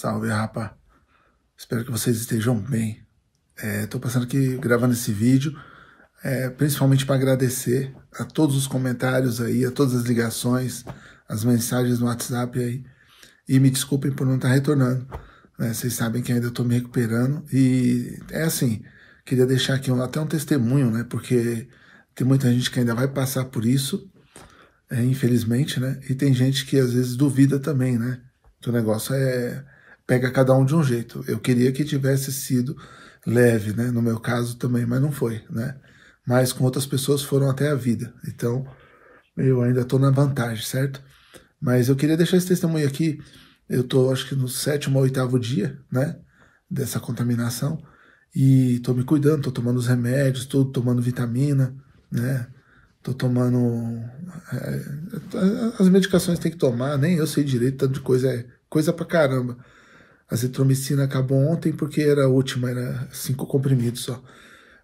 Salve, rapa. Espero que vocês estejam bem. Estou é, passando aqui gravando esse vídeo, é, principalmente para agradecer a todos os comentários aí, a todas as ligações, as mensagens no WhatsApp aí. E me desculpem por não estar tá retornando. Né? Vocês sabem que ainda estou me recuperando. E é assim, queria deixar aqui um, até um testemunho, né? Porque tem muita gente que ainda vai passar por isso, é, infelizmente, né? E tem gente que às vezes duvida também, né? Que o negócio é pega cada um de um jeito. Eu queria que tivesse sido leve, né? No meu caso também, mas não foi, né? Mas com outras pessoas foram até a vida. Então, eu ainda estou na vantagem, certo? Mas eu queria deixar esse testemunho aqui. Eu estou, acho que no sétimo ou oitavo dia, né? Dessa contaminação. E estou me cuidando, estou tomando os remédios, estou tomando vitamina, né? Estou tomando. É, é, as medicações tem que tomar, nem eu sei direito, tanto de coisa é coisa pra caramba azitromicina acabou ontem porque era a última, era cinco comprimidos só.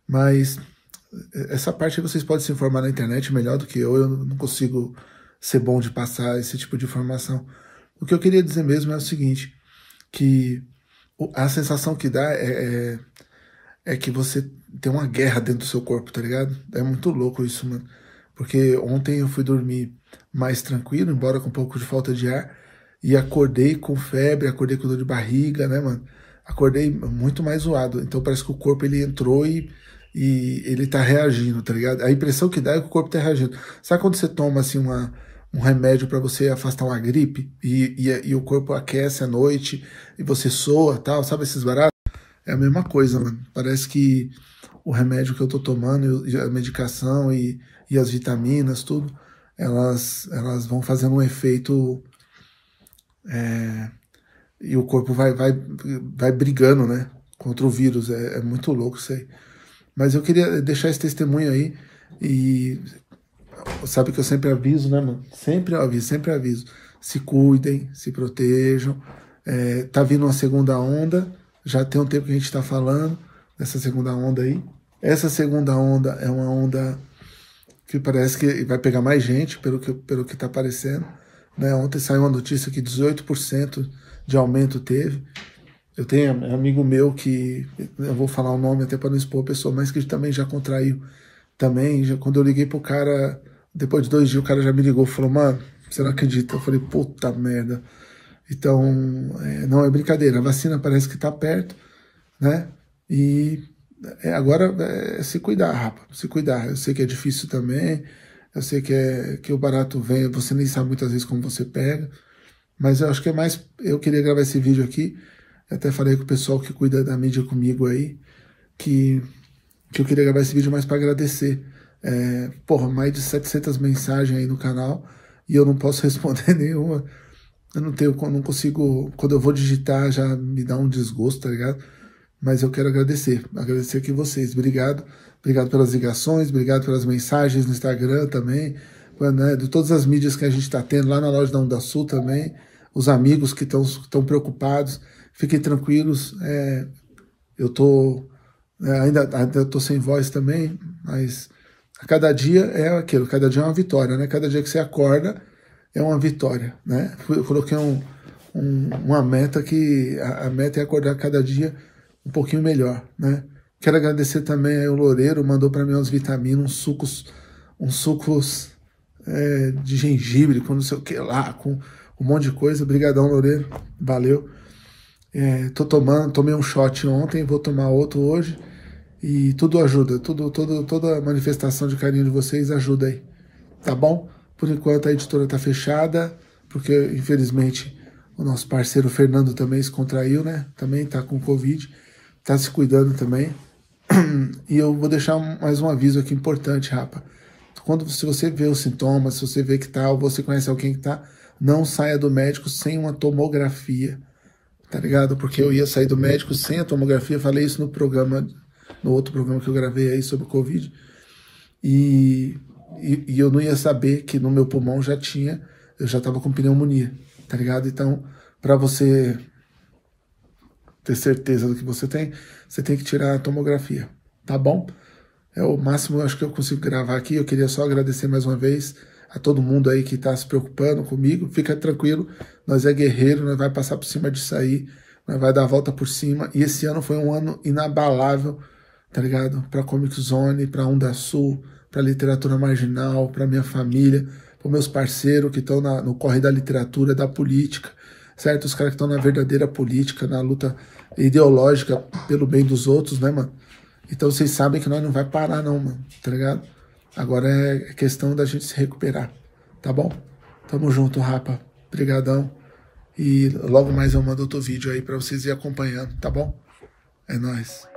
Mas é, essa parte vocês podem se informar na internet melhor do que eu, eu não consigo ser bom de passar esse tipo de informação. O que eu queria dizer mesmo é o seguinte, que a sensação que dá é, é, é que você tem uma guerra dentro do seu corpo, tá ligado? É muito louco isso, mano. Porque ontem eu fui dormir mais tranquilo, embora com um pouco de falta de ar, e acordei com febre, acordei com dor de barriga, né, mano? Acordei muito mais zoado. Então parece que o corpo ele entrou e, e ele tá reagindo, tá ligado? A impressão que dá é que o corpo tá reagindo. Sabe quando você toma assim uma, um remédio para você afastar uma gripe e, e, e, o corpo aquece à noite e você soa tal, sabe esses baratos? É a mesma coisa, mano. Parece que o remédio que eu tô tomando, a medicação e, e as vitaminas, tudo, elas, elas vão fazendo um efeito é, e o corpo vai, vai, vai brigando, né? Contra o vírus. É, é muito louco isso aí. Mas eu queria deixar esse testemunho aí e sabe que eu sempre aviso, né, mano? Sempre aviso, sempre aviso. Se cuidem, se protejam. É, tá vindo uma segunda onda, já tem um tempo que a gente tá falando dessa segunda onda aí. Essa segunda onda é uma onda que parece que vai pegar mais gente, pelo que, pelo que tá aparecendo né? Ontem saiu uma notícia que 18% de aumento teve. Eu tenho um amigo meu que, eu vou falar o nome até para não expor a pessoa, mas que também já contraiu. Também, já, quando eu liguei pro cara, depois de dois dias o cara já me ligou, falou, mano, você não acredita? Eu falei, puta merda. Então, é, não é brincadeira, a vacina parece que está perto, né? E é, agora é se cuidar, rapaz, se cuidar. Eu sei que é difícil também, eu sei que, é, que o barato vem, você nem sabe muitas vezes como você pega, mas eu acho que é mais. Eu queria gravar esse vídeo aqui, até falei com o pessoal que cuida da mídia comigo aí, que, que eu queria gravar esse vídeo mais para agradecer. É, porra, mais de 700 mensagens aí no canal e eu não posso responder nenhuma. Eu não tenho, não consigo. Quando eu vou digitar já me dá um desgosto, tá ligado? mas eu quero agradecer, agradecer aqui vocês. Obrigado, obrigado pelas ligações, obrigado pelas mensagens no Instagram também, né, né de todas as mídias que a gente está tendo lá na loja da Onda Sul também, os amigos que estão preocupados, fiquem tranquilos. É, eu tô é, ainda ainda tô sem voz também, mas a cada dia é aquilo, cada dia é uma vitória, né? Cada dia que você acorda é uma vitória, né? Eu coloquei um, um, uma meta que a, a meta é acordar cada dia um pouquinho melhor, né? Quero agradecer também aí o Loureiro, mandou para mim umas vitaminas, uns sucos, uns sucos é, de gengibre, com não sei o que lá, com um monte de coisa. Obrigadão, Loureiro, valeu. É, tô tomando, tomei um shot ontem, vou tomar outro hoje. E tudo ajuda, tudo, tudo, toda manifestação de carinho de vocês ajuda aí, tá bom? Por enquanto a editora tá fechada, porque infelizmente o nosso parceiro Fernando também se contraiu, né? Também tá com Covid tá se cuidando também. E eu vou deixar mais um aviso aqui importante, rapa. Quando se você vê os sintomas, se você vê que tá, ou você conhece alguém que tá, não saia do médico sem uma tomografia, tá ligado? Porque eu ia sair do médico sem a tomografia, falei isso no programa, no outro programa que eu gravei aí sobre o Covid. E, e, e eu não ia saber que no meu pulmão já tinha, eu já tava com pneumonia, tá ligado? Então, para você ter certeza do que você tem, você tem que tirar a tomografia, tá bom? É o máximo acho que eu consigo gravar aqui. Eu queria só agradecer mais uma vez a todo mundo aí que está se preocupando comigo. Fica tranquilo, nós é guerreiro, nós vai passar por cima disso aí, nós vai dar a volta por cima. E esse ano foi um ano inabalável, tá ligado? Para Comic Zone, para Onda Sul, para literatura marginal, para minha família, para meus parceiros que estão no corre da literatura, da política certo? Os caras que estão na verdadeira política, na luta ideológica pelo bem dos outros, né, mano? Então vocês sabem que nós não vai parar, não, mano, tá ligado? Agora é, é questão da gente se recuperar, tá bom? Tamo junto, rapa. Obrigadão. E logo mais eu mando outro vídeo aí para vocês ir acompanhando, tá bom? É nóis.